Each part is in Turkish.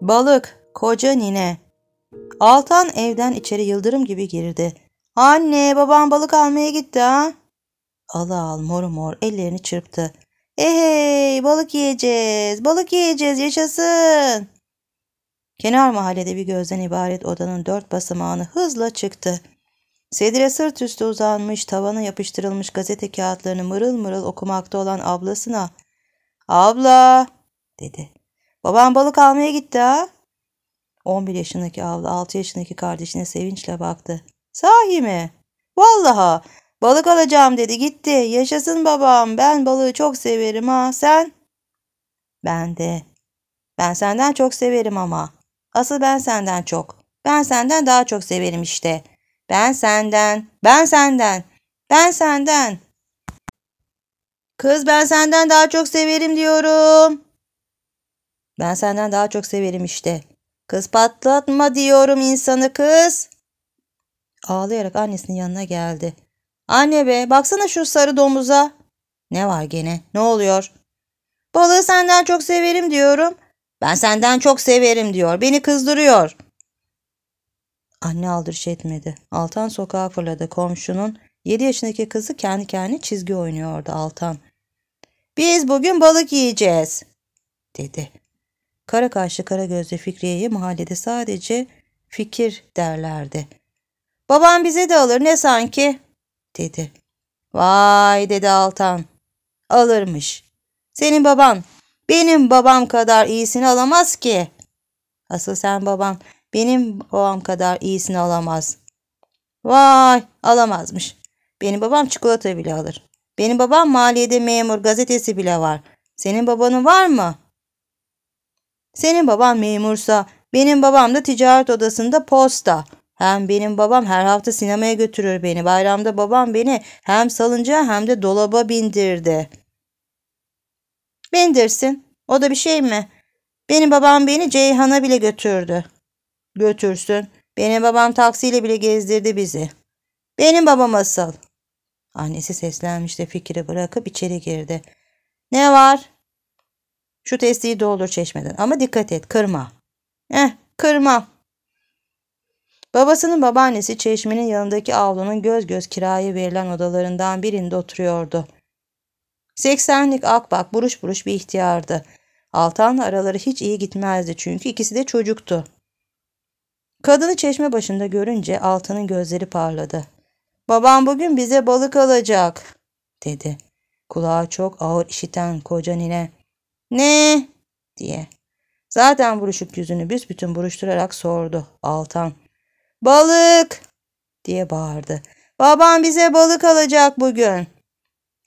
Balık, koca nine. Altan evden içeri yıldırım gibi girdi. Anne, babam balık almaya gitti ha. Al al mor mor ellerini çırptı. Ehey balık yiyeceğiz, balık yiyeceğiz yaşasın. Kenar mahallede bir gözden ibaret odanın dört basamağını hızla çıktı. Sedire sırt üstü uzanmış, tavana yapıştırılmış gazete kağıtlarını mırıl mırıl okumakta olan ablasına ''Abla'' dedi. Babam balık almaya gitti ha. 11 yaşındaki abla 6 yaşındaki kardeşine sevinçle baktı. Sahi mi? Vallaha balık alacağım dedi gitti. Yaşasın babam ben balığı çok severim ha sen? Ben de. Ben senden çok severim ama. Asıl ben senden çok. Ben senden daha çok severim işte. Ben senden. Ben senden. Ben senden. Kız ben senden daha çok severim diyorum. Ben senden daha çok severim işte. Kız patlatma diyorum insanı kız. Ağlayarak annesinin yanına geldi. Anne be baksana şu sarı domuza. Ne var gene ne oluyor? Balığı senden çok severim diyorum. Ben senden çok severim diyor. Beni kızdırıyor. Anne aldırış etmedi. Altan sokağa fırladı. Komşunun 7 yaşındaki kızı kendi kendine çizgi oynuyordu Altan. Biz bugün balık yiyeceğiz dedi. Kara kaşlı kara gözlü Fikriye'ye mahallede sadece fikir derlerdi. Babam bize de alır ne sanki dedi. Vay dedi Altan. Alırmış. Senin baban benim babam kadar iyisini alamaz ki. Asıl sen baban benim babam kadar iyisini alamaz. Vay alamazmış. Benim babam çikolata bile alır. Benim babam maliyede memur gazetesi bile var. Senin babanın var mı?'' Senin baban memursa, benim babam da ticaret odasında posta. Hem benim babam her hafta sinemaya götürür beni. Bayramda babam beni hem salıncağa hem de dolaba bindirdi. Bindirsin. O da bir şey mi? Benim babam beni Ceyhan'a bile götürdü. Götürsün. Benim babam taksiyle bile gezdirdi bizi. Benim babam asıl. Annesi seslenmişti fikri bırakıp içeri girdi. Ne var? Şu testiyi doldur çeşmeden. Ama dikkat et kırma. Eh kırma. Babasının babaannesi çeşmenin yanındaki avlunun göz göz kiraya verilen odalarından birinde oturuyordu. Seksenlik akbak buruş buruş bir ihtiyardı. Altan'la araları hiç iyi gitmezdi çünkü ikisi de çocuktu. Kadını çeşme başında görünce Altan'ın gözleri parladı. Babam bugün bize balık alacak dedi. Kulağı çok ağır işiten koca nine. Ne? diye. Zaten buruşuk yüzünü büsbütün buruşturarak sordu Altan. Balık! diye bağırdı. Babam bize balık alacak bugün.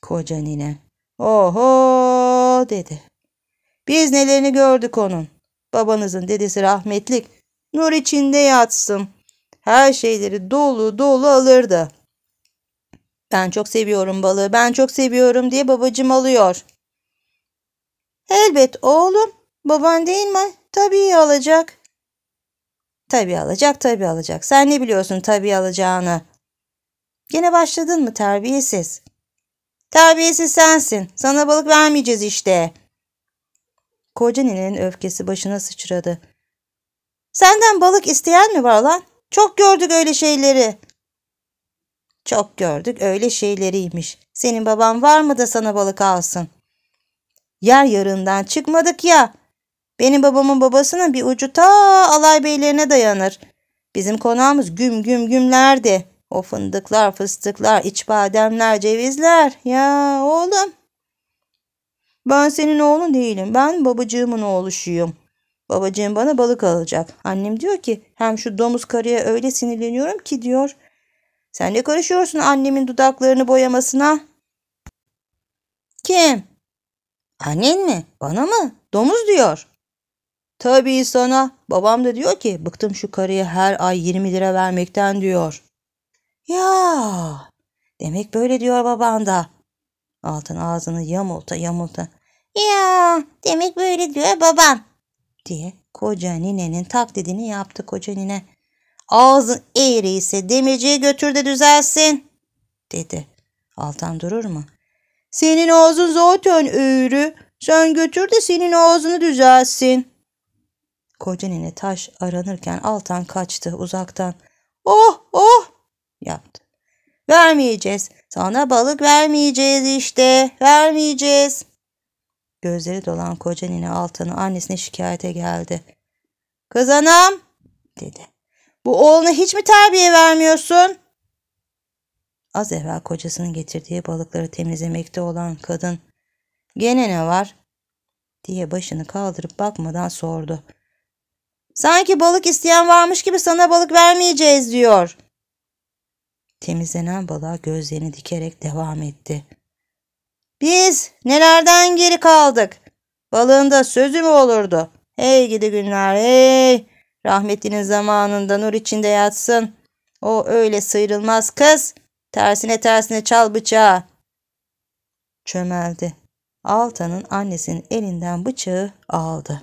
Koca nine. Oho dedi. Biz nelerini gördük onun. Babanızın dedesi rahmetlik. Nur içinde yatsın. Her şeyleri dolu dolu alırdı. Ben çok seviyorum balığı, ben çok seviyorum diye babacım alıyor. Elbet oğlum. Baban değil mi? Tabii alacak. Tabii alacak, tabii alacak. Sen ne biliyorsun tabii alacağını? Gene başladın mı terbiyesiz? Terbiyesiz sensin. Sana balık vermeyeceğiz işte. Koca ninenin öfkesi başına sıçradı. Senden balık isteyen mi var lan? Çok gördük öyle şeyleri. Çok gördük öyle şeyleriymiş. Senin baban var mı da sana balık alsın? Yer yarından çıkmadık ya. Benim babamın babasının bir ucu ta alay beylerine dayanır. Bizim konağımız güm güm gümlerdi. O fındıklar, fıstıklar, iç bademler, cevizler. Ya oğlum. Ben senin oğlun değilim. Ben babacığımın oğluşuyum. Babacığım bana balık alacak. Annem diyor ki hem şu domuz karıya öyle sinirleniyorum ki diyor. Sen ne karışıyorsun annemin dudaklarını boyamasına? Kim? Annen mi? Bana mı? Domuz diyor. Tabii sana. Babam da diyor ki bıktım şu karıya her ay 20 lira vermekten diyor. Ya demek böyle diyor baban da. Altın ağzını yamulta yamulta. Ya demek böyle diyor babam diye koca ninenin taklidini yaptı koca nine. Ağzın eğri ise demirciye götür de düzelsin dedi. Altan durur mu? Senin ağzın zaten öğrü. Sen götür de senin ağzını düzelsin. Koca nene taş aranırken Altan kaçtı uzaktan. Oh oh yaptı. Vermeyeceğiz. Sana balık vermeyeceğiz işte. Vermeyeceğiz. Gözleri dolan koca nine Altan'ı annesine şikayete geldi. Kız anam dedi. Bu oğluna hiç mi terbiye vermiyorsun? Az evvel kocasının getirdiği balıkları temizlemekte olan kadın gene ne var diye başını kaldırıp bakmadan sordu. Sanki balık isteyen varmış gibi sana balık vermeyeceğiz diyor. Temizlenen balığa gözlerini dikerek devam etti. Biz nelerden geri kaldık? Balığında sözü mü olurdu? Hey gidi günler hey. rahmetinin zamanında nur içinde yatsın. O öyle sıyrılmaz kız. Tersine tersine çal bıçağı. Çömeldi. Altan'ın annesinin elinden bıçağı aldı.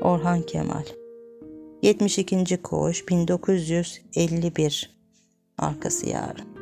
Orhan Kemal 72. Koğuş 1951 Arkası yarın.